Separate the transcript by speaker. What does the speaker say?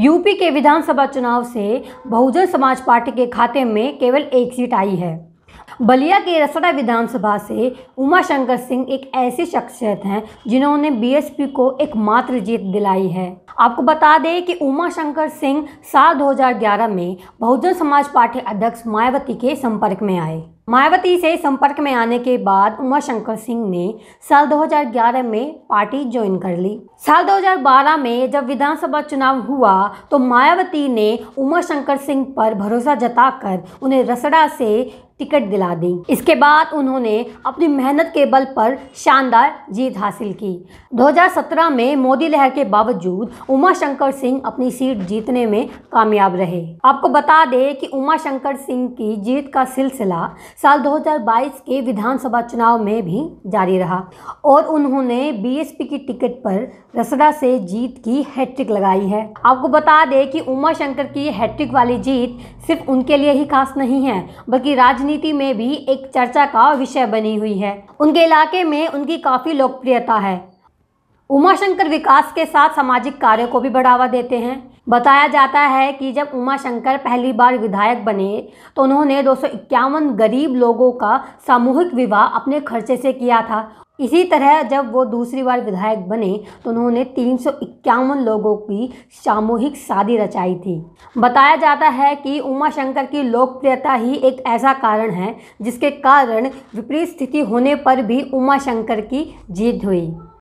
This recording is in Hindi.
Speaker 1: यूपी के विधानसभा चुनाव से बहुजन समाज पार्टी के खाते में केवल एक सीट आई है बलिया के रसड़ा विधानसभा से उमाशंकर सिंह एक ऐसी शख्सियत हैं जिन्होंने बीएसपी को एक मात्र जीत दिलाई है आपको बता दें कि उमाशंकर सिंह साल 2011 में बहुजन समाज पार्टी अध्यक्ष मायावती के संपर्क में आए मायावती से संपर्क में आने के बाद उमा शंकर सिंह ने साल 2011 में पार्टी ज्वाइन कर ली साल 2012 में जब विधानसभा चुनाव हुआ तो मायावती ने उमा शंकर सिंह पर भरोसा जताकर उन्हें रसड़ा से टिकट दिला दी इसके बाद उन्होंने अपनी मेहनत के बल पर शानदार जीत हासिल की 2017 में मोदी लहर के बावजूद उमा शंकर सिंह अपनी सीट जीतने में कामयाब रहे आपको बता दें कि उमा शंकर सिंह की जीत का सिलसिला साल 2022 के विधानसभा चुनाव में भी जारी रहा और उन्होंने बीएसपी की टिकट पर रसड़ा से जीत की हैट्रिक लगाई है आपको बता दें कि उमा शंकर की हैट्रिक वाली जीत सिर्फ उनके लिए ही खास नहीं है बल्कि राजनीति राजनीति में भी एक चर्चा का विषय बनी हुई है उनके इलाके में उनकी काफ़ी लोकप्रियता है उमाशंकर विकास के साथ सामाजिक कार्य को भी बढ़ावा देते हैं बताया जाता है कि जब उमाशंकर पहली बार विधायक बने तो उन्होंने दो गरीब लोगों का सामूहिक विवाह अपने खर्चे से किया था इसी तरह जब वो दूसरी बार विधायक बने तो उन्होंने तीन लोगों की सामूहिक शादी रचाई थी बताया जाता है कि उमा शंकर की लोकप्रियता ही एक ऐसा कारण है जिसके कारण विपरीत स्थिति होने पर भी उमा शंकर की जीत हुई